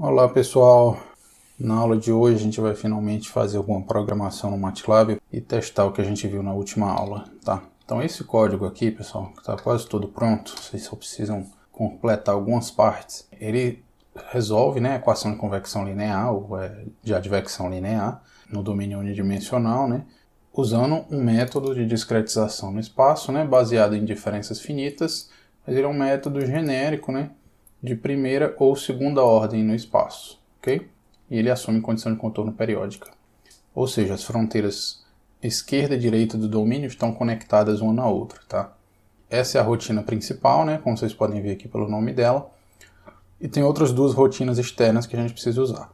Olá pessoal, na aula de hoje a gente vai finalmente fazer alguma programação no MATLAB e testar o que a gente viu na última aula, tá? Então esse código aqui, pessoal, que está quase todo pronto, vocês só precisam completar algumas partes. Ele resolve né, a equação de convecção linear ou é, de advecção linear no domínio unidimensional, né? Usando um método de discretização no espaço, né, baseado em diferenças finitas, mas ele é um método genérico, né, de primeira ou segunda ordem no espaço, ok? E ele assume condição de contorno periódica. Ou seja, as fronteiras esquerda e direita do domínio estão conectadas uma na outra, tá? Essa é a rotina principal, né? Como vocês podem ver aqui pelo nome dela. E tem outras duas rotinas externas que a gente precisa usar.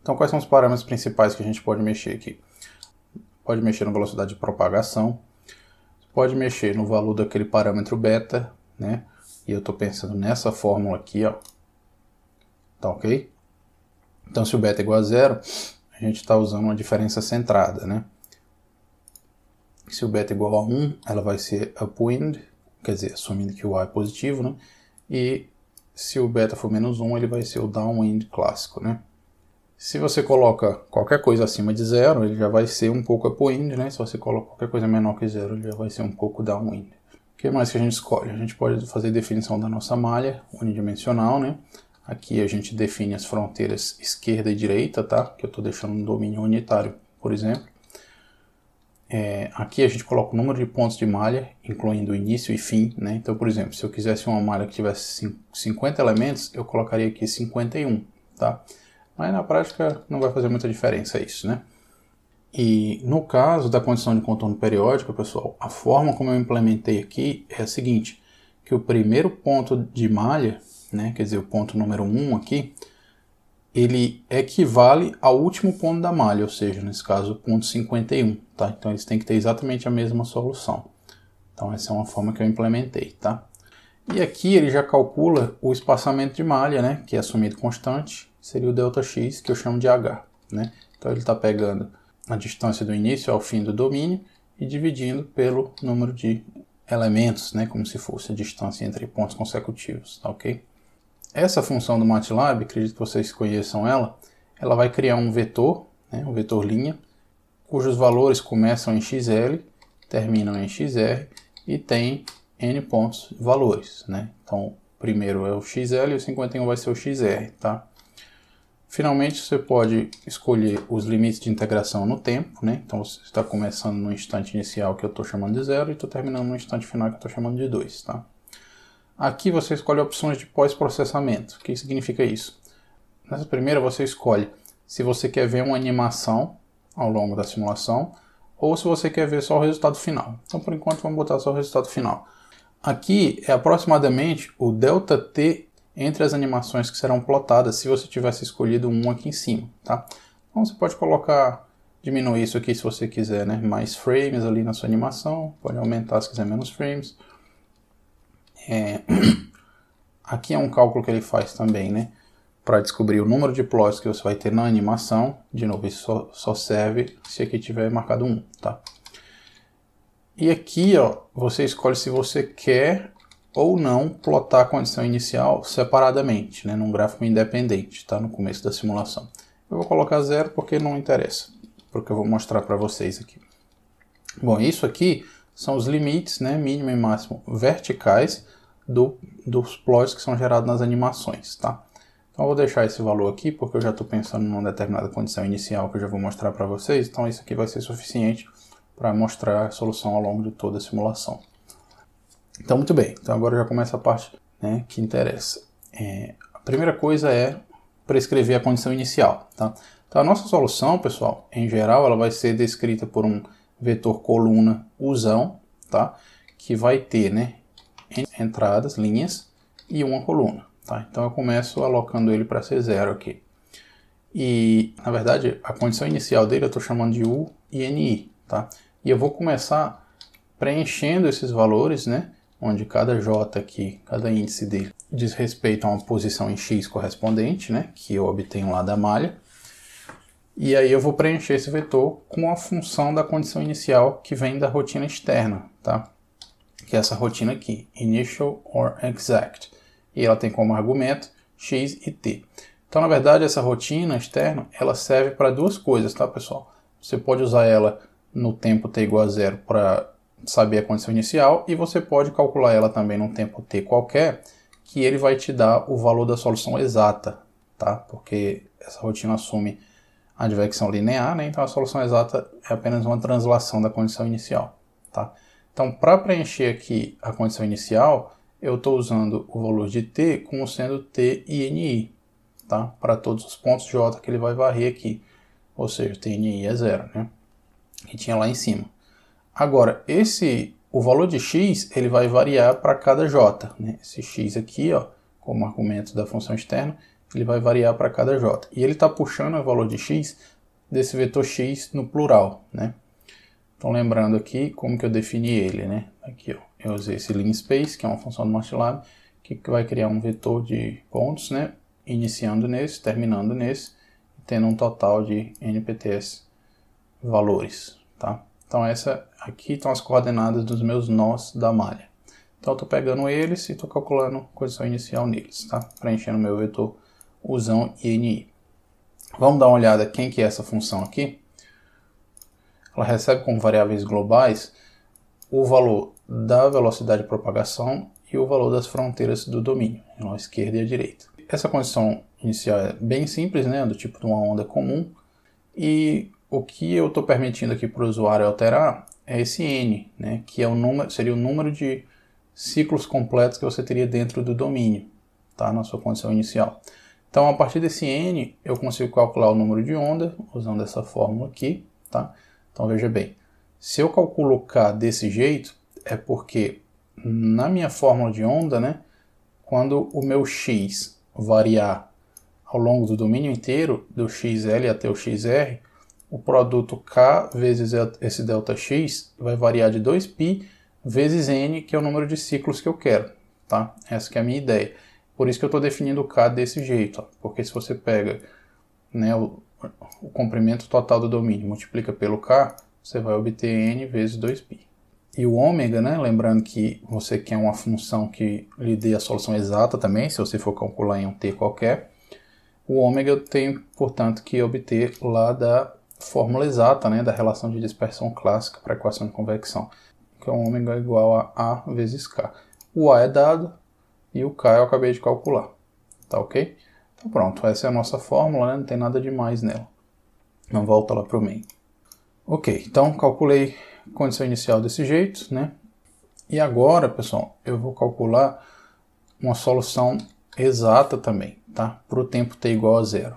Então, quais são os parâmetros principais que a gente pode mexer aqui? Pode mexer na velocidade de propagação, pode mexer no valor daquele parâmetro beta, né? E eu estou pensando nessa fórmula aqui, ó. Tá ok? Então, se o beta é igual a zero, a gente está usando uma diferença centrada, né? Se o beta é igual a 1, ela vai ser upwind, quer dizer, assumindo que o A é positivo, né? E se o beta for menos 1, ele vai ser o downwind clássico, né? Se você coloca qualquer coisa acima de zero, ele já vai ser um pouco upwind, né? Se você coloca qualquer coisa menor que zero, ele já vai ser um pouco downwind que mais que a gente escolhe? A gente pode fazer definição da nossa malha unidimensional, né? Aqui a gente define as fronteiras esquerda e direita, tá? Que eu estou deixando no domínio unitário, por exemplo. É, aqui a gente coloca o número de pontos de malha, incluindo o início e fim, né? Então, por exemplo, se eu quisesse uma malha que tivesse 50 elementos, eu colocaria aqui 51, tá? Mas na prática não vai fazer muita diferença isso, né? E no caso da condição de contorno periódico, pessoal, a forma como eu implementei aqui é a seguinte, que o primeiro ponto de malha, né, quer dizer, o ponto número 1 um aqui, ele equivale ao último ponto da malha, ou seja, nesse caso, o ponto 51, tá? Então eles têm que ter exatamente a mesma solução. Então essa é uma forma que eu implementei, tá? E aqui ele já calcula o espaçamento de malha, né, que é assumido constante, seria o delta x, que eu chamo de h, né? Então ele está pegando a distância do início ao fim do domínio e dividindo pelo número de elementos, né, como se fosse a distância entre pontos consecutivos, tá ok? Essa função do MATLAB, acredito que vocês conheçam ela, ela vai criar um vetor, né, um vetor linha, cujos valores começam em xl, terminam em xr e tem n pontos valores, né? Então, primeiro é o xl e o 51 vai ser o xr, tá? Finalmente, você pode escolher os limites de integração no tempo, né? Então, você está começando no instante inicial, que eu estou chamando de zero, e estou terminando no instante final, que eu estou chamando de 2, tá? Aqui você escolhe opções de pós-processamento. O que significa isso? Nessa primeira, você escolhe se você quer ver uma animação ao longo da simulação, ou se você quer ver só o resultado final. Então, por enquanto, vamos botar só o resultado final. Aqui é aproximadamente o delta T entre as animações que serão plotadas se você tivesse escolhido um aqui em cima, tá? Então você pode colocar, diminuir isso aqui se você quiser, né? Mais frames ali na sua animação, pode aumentar se quiser menos frames. É... aqui é um cálculo que ele faz também, né? Para descobrir o número de plots que você vai ter na animação. De novo, isso só, só serve se aqui tiver marcado 1, tá? E aqui, ó, você escolhe se você quer ou não plotar a condição inicial separadamente, né, num gráfico independente, tá? no começo da simulação. Eu vou colocar zero porque não interessa, porque eu vou mostrar para vocês aqui. Bom, isso aqui são os limites, né, mínimo e máximo, verticais do, dos plots que são gerados nas animações. Tá? Então eu vou deixar esse valor aqui, porque eu já estou pensando em uma determinada condição inicial que eu já vou mostrar para vocês, então isso aqui vai ser suficiente para mostrar a solução ao longo de toda a simulação. Então, muito bem. Então, agora já começa a parte né, que interessa. É, a primeira coisa é prescrever a condição inicial. Tá? Então, a nossa solução, pessoal, em geral, ela vai ser descrita por um vetor coluna usão, tá? que vai ter né, entradas, linhas e uma coluna. Tá? Então, eu começo alocando ele para ser zero, aqui. E, na verdade, a condição inicial dele eu estou chamando de U e NI. Tá? E eu vou começar preenchendo esses valores né, onde cada J aqui, cada índice dele, diz respeito a uma posição em X correspondente, né, que eu obtenho lá da malha. E aí eu vou preencher esse vetor com a função da condição inicial que vem da rotina externa, tá? Que é essa rotina aqui, initial or exact. E ela tem como argumento x e t. Então, na verdade, essa rotina externa, ela serve para duas coisas, tá, pessoal? Você pode usar ela no tempo t igual a zero para saber a condição inicial e você pode calcular ela também num tempo t qualquer, que ele vai te dar o valor da solução exata, tá? Porque essa rotina assume a direção linear, né? Então a solução exata é apenas uma translação da condição inicial, tá? Então, para preencher aqui a condição inicial, eu estou usando o valor de t como sendo t e ni, tá? Para todos os pontos j que ele vai varrer aqui, ou seja, t ni é zero, né? Que tinha lá em cima. Agora, esse o valor de x ele vai variar para cada j. Né? Esse x aqui, ó, como argumento da função externa, ele vai variar para cada j. E ele está puxando o valor de x desse vetor x no plural. Né? Então, lembrando aqui como que eu defini ele. Né? Aqui, ó, eu usei esse linspace, que é uma função do MATLAB, que vai criar um vetor de pontos, né? iniciando nesse, terminando nesse, tendo um total de npts valores. Tá? Então essa aqui estão as coordenadas dos meus nós da malha. Então eu estou pegando eles e estou calculando a condição inicial neles, tá? Preenchendo meu vetor usão INI. Vamos dar uma olhada quem que é essa função aqui. Ela recebe como variáveis globais o valor da velocidade de propagação e o valor das fronteiras do domínio, à então, esquerda e à direita. Essa condição inicial é bem simples, né, do tipo de uma onda comum, e o que eu estou permitindo aqui para o usuário alterar é esse n, né, que é o número, seria o número de ciclos completos que você teria dentro do domínio, tá, na sua condição inicial. Então, a partir desse n, eu consigo calcular o número de onda, usando essa fórmula aqui. Tá? Então, veja bem, se eu calculo k desse jeito, é porque na minha fórmula de onda, né, quando o meu x variar ao longo do domínio inteiro, do xl até o xr, o produto K vezes esse delta X vai variar de 2π vezes N, que é o número de ciclos que eu quero, tá? Essa que é a minha ideia. Por isso que eu estou definindo o K desse jeito, ó, porque se você pega né, o, o comprimento total do domínio multiplica pelo K, você vai obter N vezes 2π. E o ômega, né, lembrando que você quer uma função que lhe dê a solução exata também, se você for calcular em um t qualquer, o ômega eu tenho, portanto, que obter lá da fórmula exata né, da relação de dispersão clássica para a equação de convecção, que é um ômega igual a A vezes K. O A é dado e o K eu acabei de calcular, tá ok? Então pronto, essa é a nossa fórmula, né? não tem nada demais nela. Não volta lá para o meio. Ok, então calculei a condição inicial desse jeito, né? E agora, pessoal, eu vou calcular uma solução exata também, tá? Para o tempo t igual a zero.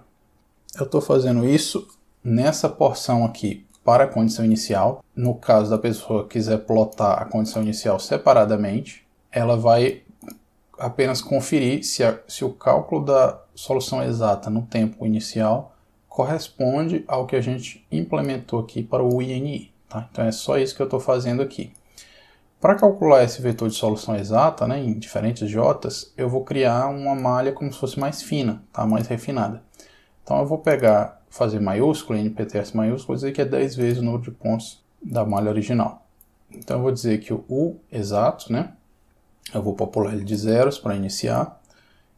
Eu estou fazendo isso nessa porção aqui para a condição inicial. No caso da pessoa quiser plotar a condição inicial separadamente, ela vai apenas conferir se, a, se o cálculo da solução exata no tempo inicial corresponde ao que a gente implementou aqui para o INI. Tá? Então é só isso que eu estou fazendo aqui. Para calcular esse vetor de solução exata né, em diferentes jotas, eu vou criar uma malha como se fosse mais fina, tá? mais refinada. Então eu vou pegar fazer maiúsculo, NPTS maiúsculo, vou dizer que é 10 vezes o número de pontos da malha original. Então eu vou dizer que o U exato, né? Eu vou popular ele de zeros para iniciar.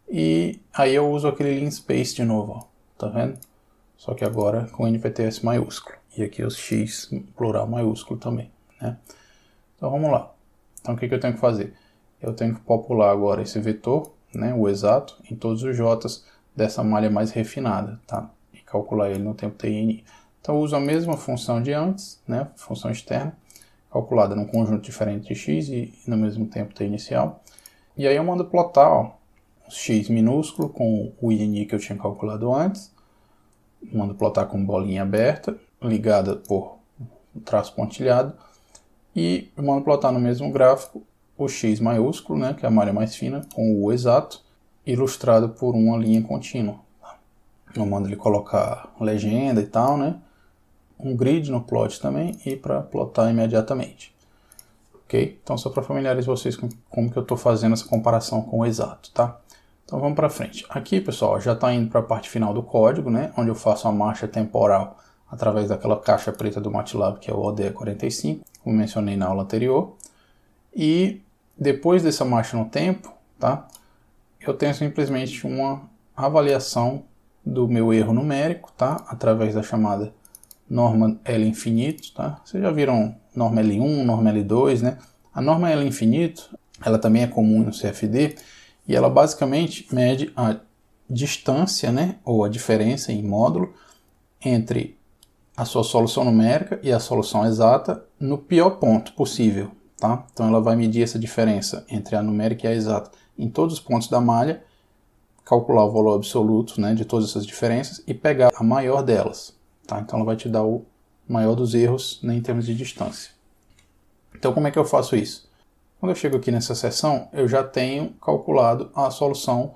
E aí eu uso aquele lean space de novo, ó, tá vendo? Só que agora com NPTS maiúsculo. E aqui os X plural maiúsculo também, né? Então vamos lá. Então o que, que eu tenho que fazer? Eu tenho que popular agora esse vetor, né, o exato, em todos os J's dessa malha mais refinada, tá? calcular ele no tempo TN. Então eu uso a mesma função de antes, né, função externa, calculada num conjunto diferente de x e, no mesmo tempo t inicial. E aí eu mando plotar ó, x minúsculo com o ini que eu tinha calculado antes. Mando plotar com bolinha aberta, ligada por traço pontilhado. E eu mando plotar no mesmo gráfico o x maiúsculo, né, que é a malha mais fina, com o exato, ilustrado por uma linha contínua eu mando ele colocar legenda e tal, né? Um grid no plot também e para plotar imediatamente. Ok? Então só para familiarizar vocês com como que eu estou fazendo essa comparação com o exato, tá? Então vamos para frente. Aqui, pessoal, já está indo para a parte final do código, né? Onde eu faço a marcha temporal através daquela caixa preta do MATLAB, que é o ODE45, como mencionei na aula anterior. E depois dessa marcha no tempo, tá? Eu tenho simplesmente uma avaliação do meu erro numérico, tá? Através da chamada norma L infinito, tá? Vocês já viram norma L1, norma L2, né? A norma L infinito, ela também é comum no CFD e ela basicamente mede a distância, né, ou a diferença em módulo entre a sua solução numérica e a solução exata no pior ponto possível, tá? Então ela vai medir essa diferença entre a numérica e a exata em todos os pontos da malha calcular o valor absoluto né, de todas essas diferenças e pegar a maior delas. Tá? Então ela vai te dar o maior dos erros né, em termos de distância. Então como é que eu faço isso? Quando eu chego aqui nessa seção, eu já tenho calculado a solução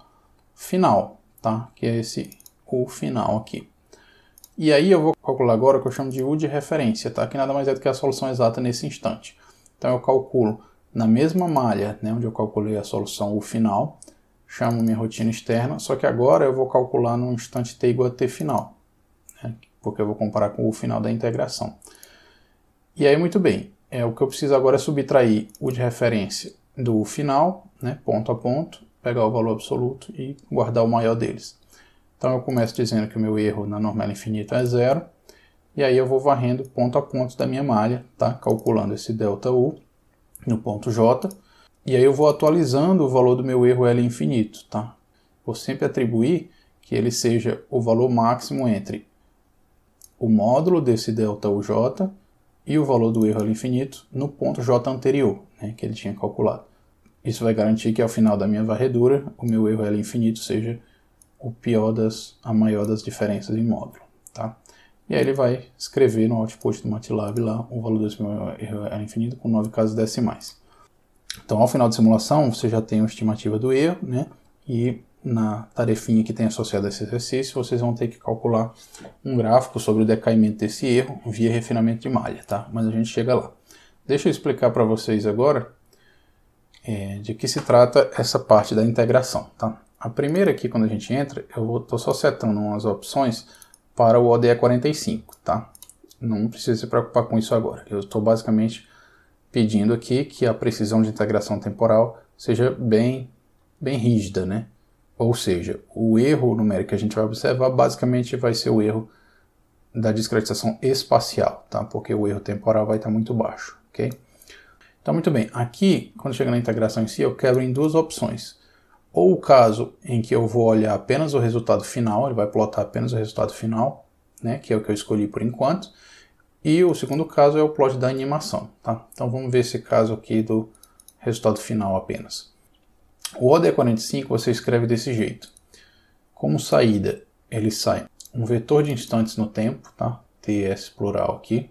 final, tá? que é esse U final aqui. E aí eu vou calcular agora o que eu chamo de U de referência, tá? que nada mais é do que a solução exata nesse instante. Então eu calculo na mesma malha né, onde eu calculei a solução U final, chamo minha rotina externa, só que agora eu vou calcular no instante t igual a t final, né? porque eu vou comparar com o final da integração. E aí, muito bem, é, o que eu preciso agora é subtrair o de referência do final, né, ponto a ponto, pegar o valor absoluto e guardar o maior deles. Então eu começo dizendo que o meu erro na normal infinita é zero, e aí eu vou varrendo ponto a ponto da minha malha, tá? calculando esse delta U no ponto J, e aí eu vou atualizando o valor do meu erro L infinito, tá? Vou sempre atribuir que ele seja o valor máximo entre o módulo desse delta UJ e o valor do erro L infinito no ponto J anterior, né, que ele tinha calculado. Isso vai garantir que ao final da minha varredura, o meu erro L infinito seja o pior das, a maior das diferenças em módulo, tá? E aí ele vai escrever no output do MATLAB lá o valor desse meu erro L infinito com nove casos decimais. Então, ao final de simulação, você já tem uma estimativa do erro, né? E na tarefinha que tem associada a esse exercício, vocês vão ter que calcular um gráfico sobre o decaimento desse erro via refinamento de malha, tá? Mas a gente chega lá. Deixa eu explicar para vocês agora é, de que se trata essa parte da integração, tá? A primeira aqui, quando a gente entra, eu estou só setando umas opções para o ODE 45, tá? Não precisa se preocupar com isso agora. Eu estou basicamente pedindo aqui que a precisão de integração temporal seja bem, bem rígida, né? Ou seja, o erro numérico que a gente vai observar basicamente vai ser o erro da discretização espacial, tá? Porque o erro temporal vai estar muito baixo, ok? Então, muito bem. Aqui, quando chega na integração em si, eu quebro em duas opções. Ou o caso em que eu vou olhar apenas o resultado final, ele vai plotar apenas o resultado final, né? Que é o que eu escolhi por enquanto e o segundo caso é o plot da animação. Tá? Então vamos ver esse caso aqui do resultado final apenas. O ODE 45 você escreve desse jeito. Como saída, ele sai um vetor de instantes no tempo, tá? TS plural aqui,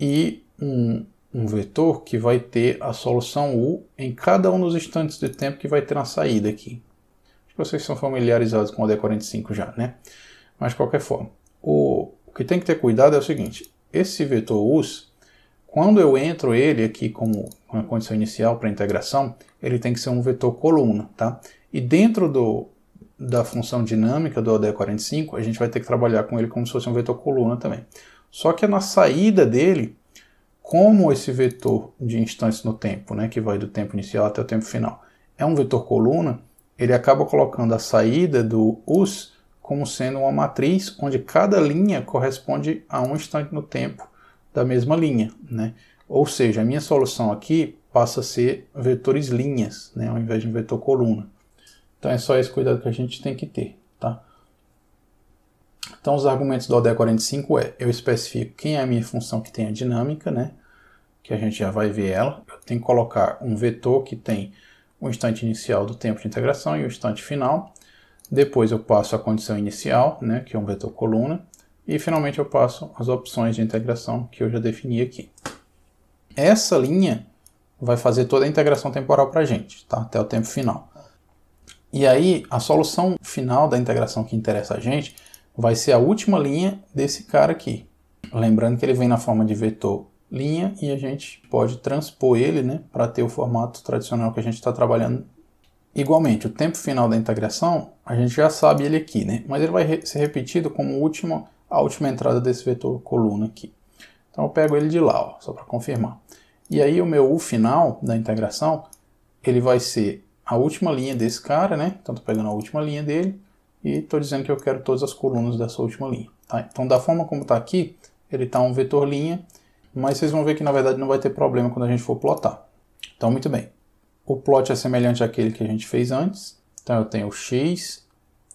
e um, um vetor que vai ter a solução U em cada um dos instantes de tempo que vai ter na saída aqui. Acho que vocês são familiarizados com o ODE 45 já, né? Mas de qualquer forma, o, o que tem que ter cuidado é o seguinte, esse vetor us, quando eu entro ele aqui como uma condição inicial para integração, ele tem que ser um vetor coluna, tá? E dentro do, da função dinâmica do ODE45, a gente vai ter que trabalhar com ele como se fosse um vetor coluna também. Só que é na saída dele, como esse vetor de instância no tempo, né, que vai do tempo inicial até o tempo final, é um vetor coluna, ele acaba colocando a saída do us como sendo uma matriz onde cada linha corresponde a um instante no tempo da mesma linha. Né? Ou seja, a minha solução aqui passa a ser vetores linhas, né, ao invés de um vetor coluna. Então é só esse cuidado que a gente tem que ter. Tá? Então os argumentos do ODE45 é, eu especifico quem é a minha função que tem a dinâmica, né, que a gente já vai ver ela. Eu tenho que colocar um vetor que tem o instante inicial do tempo de integração e o instante final. Depois eu passo a condição inicial, né, que é um vetor coluna, e finalmente eu passo as opções de integração que eu já defini aqui. Essa linha vai fazer toda a integração temporal para a gente, tá? até o tempo final. E aí, a solução final da integração que interessa a gente vai ser a última linha desse cara aqui. Lembrando que ele vem na forma de vetor linha e a gente pode transpor ele né, para ter o formato tradicional que a gente está trabalhando Igualmente, o tempo final da integração, a gente já sabe ele aqui, né? mas ele vai re ser repetido como última, a última entrada desse vetor coluna aqui. Então eu pego ele de lá, ó, só para confirmar. E aí o meu U final da integração, ele vai ser a última linha desse cara, né? Então estou pegando a última linha dele e estou dizendo que eu quero todas as colunas dessa última linha. Tá? Então da forma como está aqui, ele está um vetor linha, mas vocês vão ver que na verdade não vai ter problema quando a gente for plotar. Então muito bem. O plot é semelhante àquele que a gente fez antes. Então eu tenho o x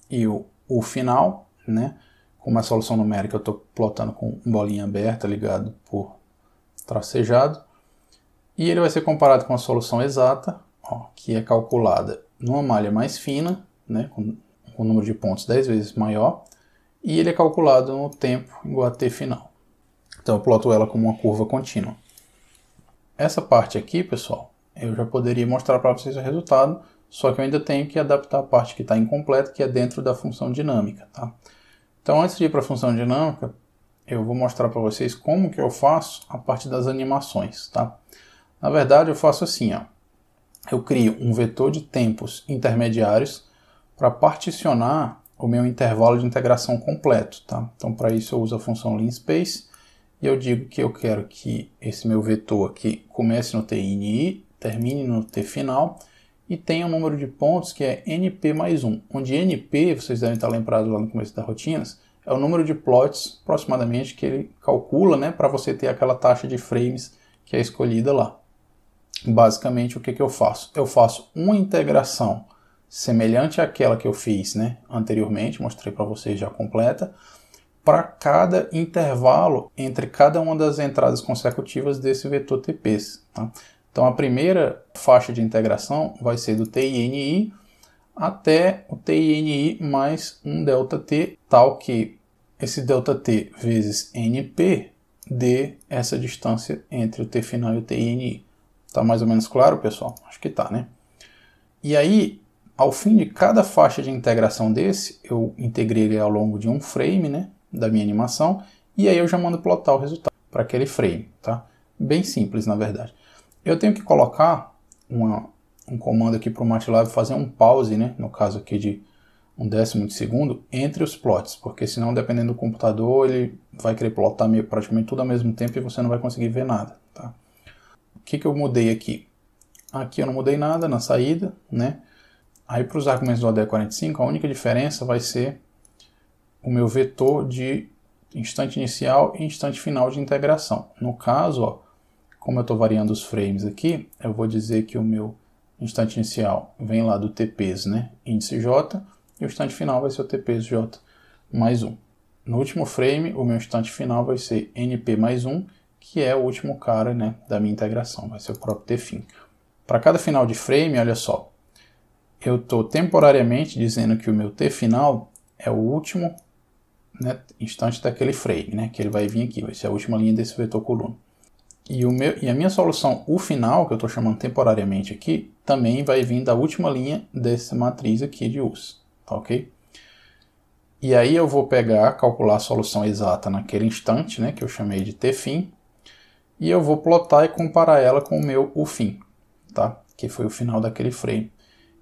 e o, o final, né? Com uma solução numérica eu estou plotando com bolinha aberta ligado por tracejado. E ele vai ser comparado com a solução exata, ó, que é calculada numa malha mais fina, né, com, com o número de pontos 10 vezes maior, e ele é calculado no tempo igual a t final. Então eu ploto ela como uma curva contínua. Essa parte aqui, pessoal, eu já poderia mostrar para vocês o resultado, só que eu ainda tenho que adaptar a parte que está incompleta, que é dentro da função dinâmica. Tá? Então, antes de ir para a função dinâmica, eu vou mostrar para vocês como que eu faço a parte das animações. Tá? Na verdade, eu faço assim, ó. eu crio um vetor de tempos intermediários para particionar o meu intervalo de integração completo. Tá? Então, para isso eu uso a função linspace, e eu digo que eu quero que esse meu vetor aqui comece no TINI termine no T final, e tem um número de pontos que é NP mais 1, onde NP, vocês devem estar lembrados lá no começo das rotinas, é o número de plots, aproximadamente, que ele calcula né, para você ter aquela taxa de frames que é escolhida lá. Basicamente, o que, que eu faço? Eu faço uma integração semelhante àquela que eu fiz né, anteriormente, mostrei para vocês já completa, para cada intervalo entre cada uma das entradas consecutivas desse vetor TPs. Tá? Então a primeira faixa de integração vai ser do TINI até o TINI mais um ΔT, tal que esse ΔT vezes NP dê essa distância entre o T final e o TINI. Tá mais ou menos claro, pessoal? Acho que tá, né? E aí, ao fim de cada faixa de integração desse, eu integrei ele ao longo de um frame, né, da minha animação, e aí eu já mando plotar o resultado para aquele frame, tá? Bem simples, na verdade. Eu tenho que colocar uma, um comando aqui para o MATLAB fazer um pause, né? no caso aqui de um décimo de segundo, entre os plots, porque senão, dependendo do computador, ele vai querer plotar meio, praticamente tudo ao mesmo tempo e você não vai conseguir ver nada. Tá? O que, que eu mudei aqui? Aqui eu não mudei nada na saída, né? Aí para os argumentos do AD45, a única diferença vai ser o meu vetor de instante inicial e instante final de integração. No caso, ó, como eu estou variando os frames aqui, eu vou dizer que o meu instante inicial vem lá do TPs, né? índice J, e o instante final vai ser o TPs J mais 1. No último frame, o meu instante final vai ser NP mais 1, que é o último cara né, da minha integração, vai ser o próprio tfin. Para cada final de frame, olha só, eu estou temporariamente dizendo que o meu T final é o último né, instante daquele frame, né, que ele vai vir aqui, vai ser a última linha desse vetor coluna. E, o meu, e a minha solução, o final, que eu estou chamando temporariamente aqui, também vai vir da última linha dessa matriz aqui de US, tá ok? E aí eu vou pegar, calcular a solução exata naquele instante, né, que eu chamei de fim, e eu vou plotar e comparar ela com o meu fim, tá? Que foi o final daquele frame.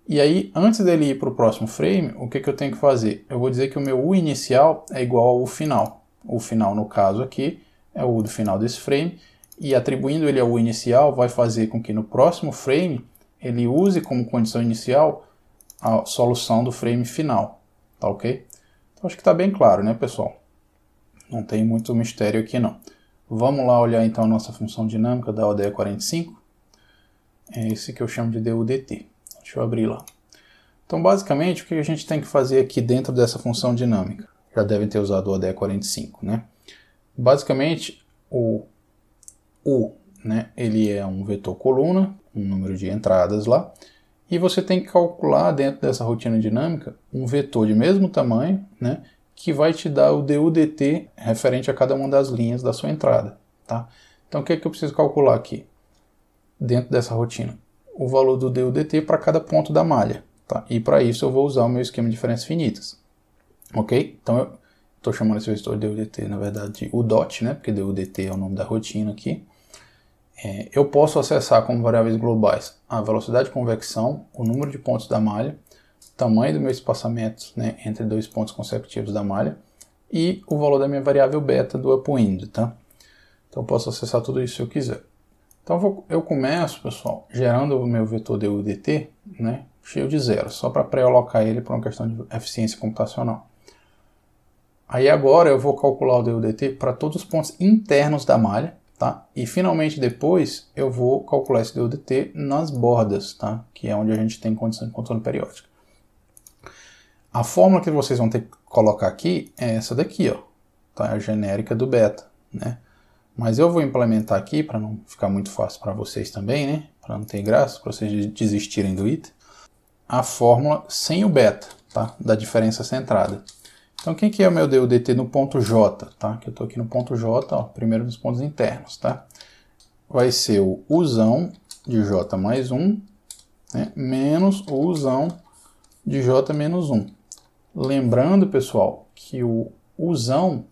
E aí, antes dele ir para o próximo frame, o que, que eu tenho que fazer? Eu vou dizer que o meu U inicial é igual ao U final. O final, no caso aqui, é o U do final desse frame, e atribuindo ele ao inicial, vai fazer com que no próximo frame ele use como condição inicial a solução do frame final, tá ok? Então, acho que está bem claro, né, pessoal? Não tem muito mistério aqui, não. Vamos lá olhar, então, a nossa função dinâmica da ODE 45. É esse que eu chamo de DUDT. Deixa eu abrir lá. Então, basicamente, o que a gente tem que fazer aqui dentro dessa função dinâmica? Já devem ter usado o ODE 45, né? Basicamente, o U, né, ele é um vetor coluna, um número de entradas lá, e você tem que calcular dentro dessa rotina dinâmica um vetor de mesmo tamanho, né, que vai te dar o DUDT referente a cada uma das linhas da sua entrada, tá? Então o que é que eu preciso calcular aqui? Dentro dessa rotina, o valor do DUDT para cada ponto da malha, tá? E para isso eu vou usar o meu esquema de diferenças finitas. OK? Então eu estou chamando esse vetor du DUDT, na verdade, o DOT, né? Porque DUDT é o nome da rotina aqui é, eu posso acessar como variáveis globais a velocidade de convecção, o número de pontos da malha, o tamanho do meu espaçamento né, entre dois pontos consecutivos da malha e o valor da minha variável beta do upwind, tá? Então eu posso acessar tudo isso se eu quiser. Então eu, vou, eu começo, pessoal, gerando o meu vetor DUDT, né, cheio de zero, só para pré-alocar ele para uma questão de eficiência computacional. Aí agora eu vou calcular o DUDT para todos os pontos internos da malha, Tá? E finalmente depois eu vou calcular esse DUDT nas bordas, tá? que é onde a gente tem condição de controle periódico. A fórmula que vocês vão ter que colocar aqui é essa daqui, ó, tá? É a genérica do beta. Né? Mas eu vou implementar aqui para não ficar muito fácil para vocês também, né? para não ter graça, para vocês desistirem do it. a fórmula sem o beta tá? da diferença centrada. Então, quem que é o meu DUDT no ponto J, tá? Que eu estou aqui no ponto J, ó, primeiro dos pontos internos, tá? Vai ser o usão de J mais 1, né, menos o usão de J menos 1. Lembrando, pessoal, que o usão,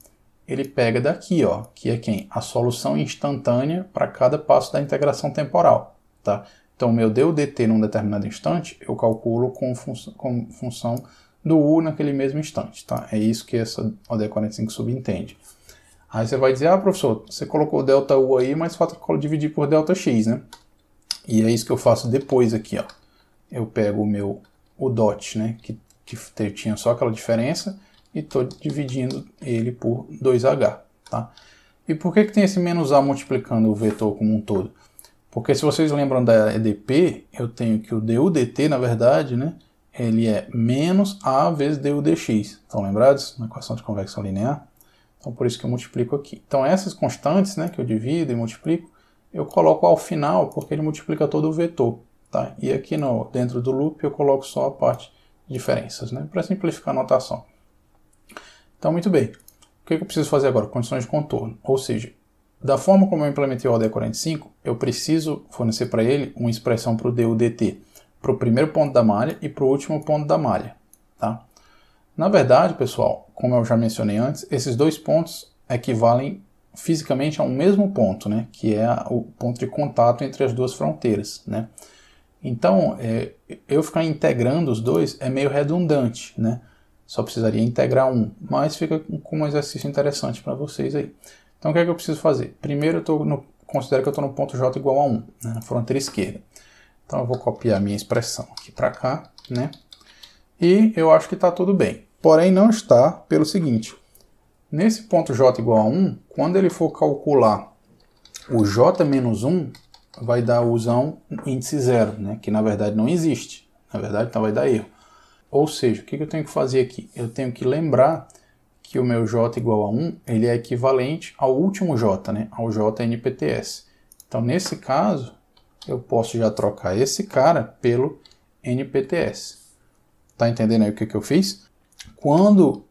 ele pega daqui, ó, que é quem? A solução instantânea para cada passo da integração temporal, tá? Então, meu DUDT num determinado instante, eu calculo com, fun com função do U naquele mesmo instante, tá? É isso que essa OD45 subentende. Aí você vai dizer, ah, professor, você colocou delta U aí, mas falta dividir por delta X, né? E é isso que eu faço depois aqui, ó. Eu pego o meu o dot, né, que, que tinha só aquela diferença, e estou dividindo ele por 2h, tá? E por que, que tem esse menos A multiplicando o vetor como um todo? Porque se vocês lembram da EDP, eu tenho que o DUDT, na verdade, né, ele é menos a vezes du dx. Estão lembrados? Na equação de convecção linear. Então, por isso que eu multiplico aqui. Então, essas constantes, né, que eu divido e multiplico, eu coloco ao final, porque ele multiplica todo o vetor, tá? E aqui no, dentro do loop eu coloco só a parte de diferenças, né, para simplificar a notação. Então, muito bem. O que, eu preciso fazer agora? Condições de contorno. Ou seja, da forma como eu implementei o ad 45 eu preciso fornecer para ele uma expressão para o DUDT para o primeiro ponto da malha e para o último ponto da malha. Tá? Na verdade, pessoal, como eu já mencionei antes, esses dois pontos equivalem fisicamente a um mesmo ponto, né? que é o ponto de contato entre as duas fronteiras. Né? Então, é, eu ficar integrando os dois é meio redundante, né? Só precisaria integrar um, mas fica com um exercício interessante para vocês aí. Então, o que é que eu preciso fazer? Primeiro, eu tô no, considero que eu estou no ponto J igual a 1, né, na fronteira esquerda. Então eu vou copiar minha expressão aqui para cá, né? E eu acho que está tudo bem. Porém, não está pelo seguinte. Nesse ponto j igual a 1, quando ele for calcular o j menos 1, vai dar usão índice zero, né? que na verdade não existe. Na verdade, então vai dar erro. Ou seja, o que eu tenho que fazer aqui? Eu tenho que lembrar que o meu j igual a 1, ele é equivalente ao último j, né? ao jnpts. Então, nesse caso, eu posso já trocar esse cara pelo NPTS. Tá entendendo aí o que, que eu fiz? Quando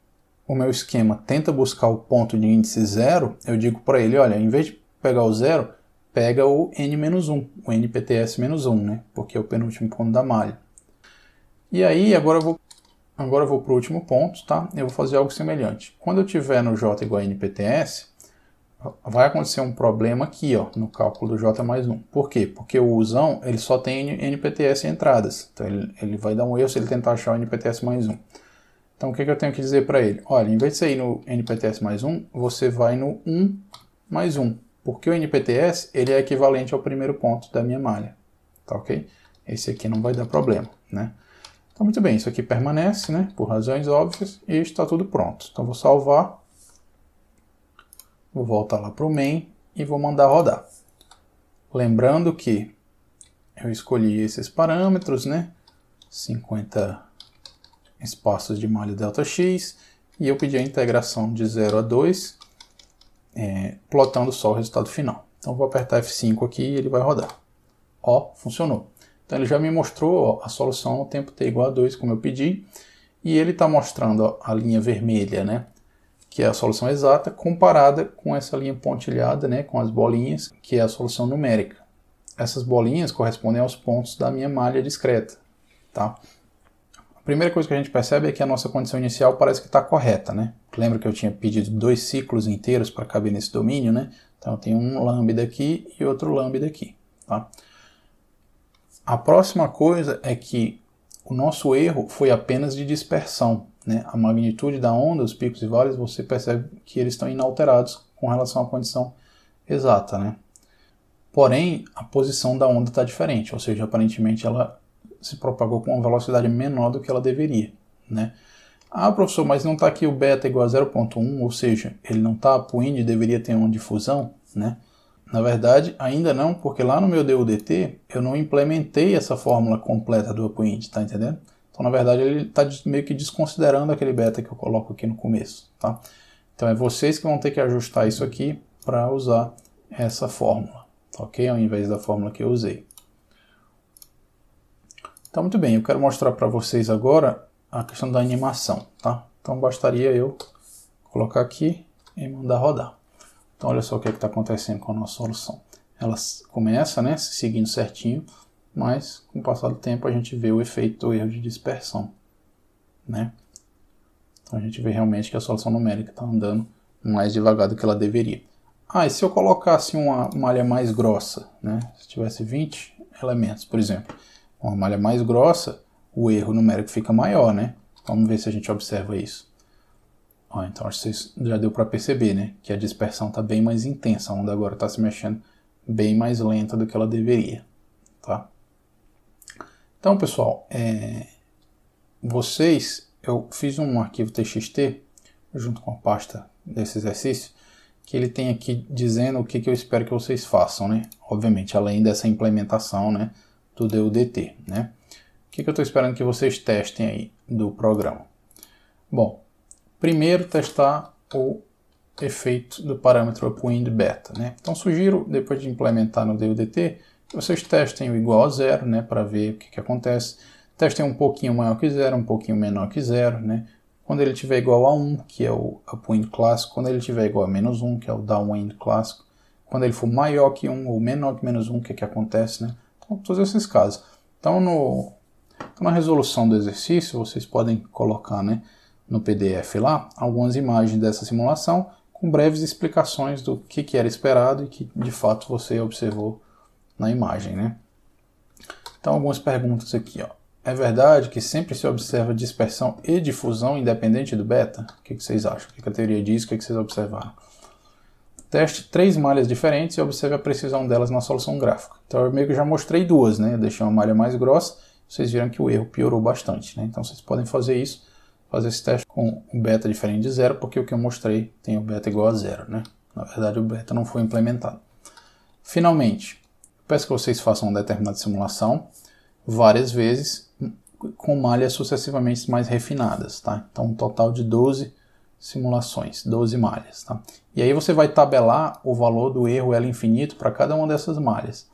o meu esquema tenta buscar o ponto de índice zero, eu digo para ele, olha, em vez de pegar o zero, pega o N-1, o NPTS-1, né? Porque é o penúltimo ponto da malha. E aí, agora eu vou, agora eu vou para o último ponto, tá? Eu vou fazer algo semelhante. Quando eu tiver no J igual a NPTS, vai acontecer um problema aqui ó, no cálculo do J mais 1. Por quê? Porque o usão ele só tem NPTS entradas. Então ele, ele vai dar um erro se ele tentar achar o NPTS mais 1. Então o que, que eu tenho que dizer para ele? Olha, em vez de você ir no NPTS mais 1, você vai no 1 mais 1. Porque o NPTS ele é equivalente ao primeiro ponto da minha malha. Tá ok? Esse aqui não vai dar problema. Né? Então muito bem, isso aqui permanece né, por razões óbvias e está tudo pronto. Então vou salvar Vou voltar lá para o main e vou mandar rodar. Lembrando que eu escolhi esses parâmetros, né? 50 espaços de malha delta x e eu pedi a integração de 0 a 2, é, plotando só o resultado final. Então vou apertar F5 aqui e ele vai rodar. Ó, funcionou. Então ele já me mostrou ó, a solução o tempo t igual a 2, como eu pedi, e ele está mostrando ó, a linha vermelha, né? que é a solução exata, comparada com essa linha pontilhada, né, com as bolinhas, que é a solução numérica. Essas bolinhas correspondem aos pontos da minha malha discreta. Tá? A primeira coisa que a gente percebe é que a nossa condição inicial parece que está correta. Né? Lembra que eu tinha pedido dois ciclos inteiros para caber nesse domínio? Né? Então eu tenho um lambda aqui e outro lambda aqui. Tá? A próxima coisa é que o nosso erro foi apenas de dispersão né, a magnitude da onda, os picos e vales, você percebe que eles estão inalterados com relação à condição exata. Né? Porém, a posição da onda está diferente, ou seja, aparentemente ela se propagou com uma velocidade menor do que ela deveria. Né? Ah, professor, mas não está aqui o beta igual a 0.1, ou seja, ele não está apuindo e deveria ter uma difusão, né? Na verdade, ainda não, porque lá no meu DUDT eu não implementei essa fórmula completa do apuindo, tá entendendo? Então, na verdade, ele está meio que desconsiderando aquele beta que eu coloco aqui no começo, tá? Então, é vocês que vão ter que ajustar isso aqui para usar essa fórmula, tá ok? Ao invés da fórmula que eu usei. Então, muito bem, eu quero mostrar para vocês agora a questão da animação, tá? Então, bastaria eu colocar aqui e mandar rodar. Então, olha só o que é está acontecendo com a nossa solução. Ela começa, né, seguindo certinho, mas com o passar do tempo a gente vê o efeito do erro de dispersão. Né? Então a gente vê realmente que a solução numérica está andando mais devagar do que ela deveria. Ah, e se eu colocasse uma malha mais grossa, né? se tivesse 20 elementos, por exemplo, uma malha mais grossa, o erro numérico fica maior, né? Vamos ver se a gente observa isso. Ah, então acho que vocês já deu para perceber, né? Que a dispersão está bem mais intensa, a onda agora está se mexendo bem mais lenta do que ela deveria, tá? Então, pessoal, é... vocês, eu fiz um arquivo txt junto com a pasta desse exercício, que ele tem aqui dizendo o que, que eu espero que vocês façam, né? Obviamente, além dessa implementação, né, do DUDT, né? O que, que eu estou esperando que vocês testem aí do programa? Bom, primeiro testar o efeito do parâmetro upwind beta, né? Então, sugiro, depois de implementar no DUDT, vocês testem o igual a zero, né, para ver o que, que acontece. Testem um pouquinho maior que zero, um pouquinho menor que zero, né. Quando ele tiver igual a 1, que é o upwind clássico, quando ele tiver igual a menos 1, que é o downwind clássico, quando ele for maior que 1 ou menor que menos 1, o que, que acontece, né? Então, todos esses casos. Então, no, na resolução do exercício, vocês podem colocar né, no PDF lá algumas imagens dessa simulação com breves explicações do que, que era esperado e que de fato você observou na imagem. Né? Então, algumas perguntas aqui. Ó. É verdade que sempre se observa dispersão e difusão independente do beta? O que, que vocês acham? O que a teoria diz? O que, que vocês observaram? Teste três malhas diferentes e observe a precisão delas na solução gráfica. Então, eu meio que já mostrei duas, né? Eu deixei uma malha mais grossa, vocês viram que o erro piorou bastante, né? Então, vocês podem fazer isso, fazer esse teste com um beta diferente de zero, porque o que eu mostrei tem o beta igual a zero, né? Na verdade, o beta não foi implementado. Finalmente, Peço que vocês façam uma determinada simulação várias vezes com malhas sucessivamente mais refinadas, tá? Então, um total de 12 simulações, 12 malhas, tá? E aí você vai tabelar o valor do erro L infinito para cada uma dessas malhas.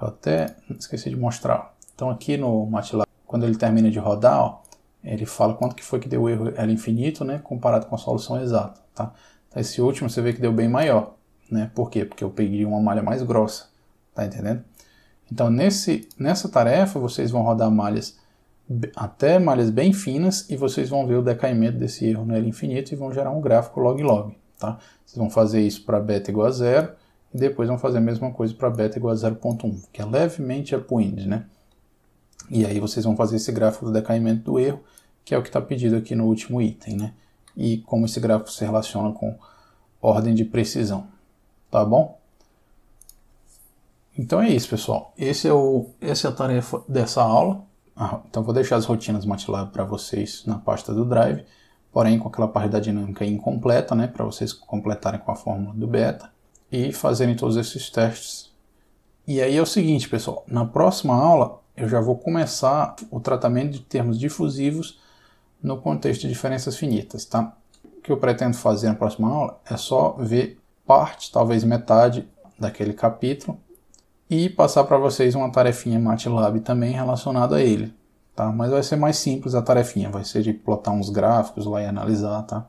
Eu até esqueci de mostrar. Então, aqui no MATLAB, quando ele termina de rodar, ó, ele fala quanto que foi que deu o erro L infinito, né, comparado com a solução exata, tá? Então, esse último você vê que deu bem maior, né? Por quê? Porque eu peguei uma malha mais grossa. Tá entendendo? Então, nesse, nessa tarefa, vocês vão rodar malhas até malhas bem finas e vocês vão ver o decaimento desse erro no L infinito e vão gerar um gráfico log-log. Tá? Vocês vão fazer isso para beta igual a zero e depois vão fazer a mesma coisa para beta igual a 0.1, que é levemente upwind, né? E aí vocês vão fazer esse gráfico do decaimento do erro, que é o que está pedido aqui no último item, né? E como esse gráfico se relaciona com ordem de precisão, tá bom? Então é isso, pessoal. Esse é o, essa é a tarefa dessa aula. Ah, então vou deixar as rotinas MATLAB para vocês na pasta do Drive, porém com aquela parte da dinâmica incompleta, né, para vocês completarem com a fórmula do beta e fazerem todos esses testes. E aí é o seguinte, pessoal, na próxima aula eu já vou começar o tratamento de termos difusivos no contexto de diferenças finitas, tá? O que eu pretendo fazer na próxima aula é só ver parte, talvez metade daquele capítulo e passar para vocês uma tarefinha MATLAB também relacionada a ele, tá? Mas vai ser mais simples a tarefinha, vai ser de plotar uns gráficos lá e analisar, tá?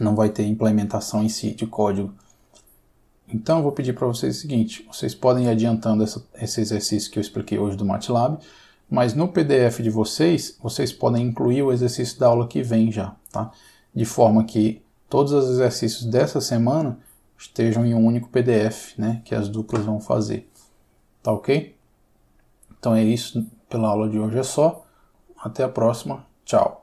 Não vai ter implementação em si de código. Então eu vou pedir para vocês o seguinte, vocês podem ir adiantando essa, esse exercício que eu expliquei hoje do MATLAB, mas no PDF de vocês, vocês podem incluir o exercício da aula que vem já, tá? De forma que todos os exercícios dessa semana estejam em um único PDF, né, que as duplas vão fazer. Tá ok? Então é isso pela aula de hoje é só. Até a próxima. Tchau.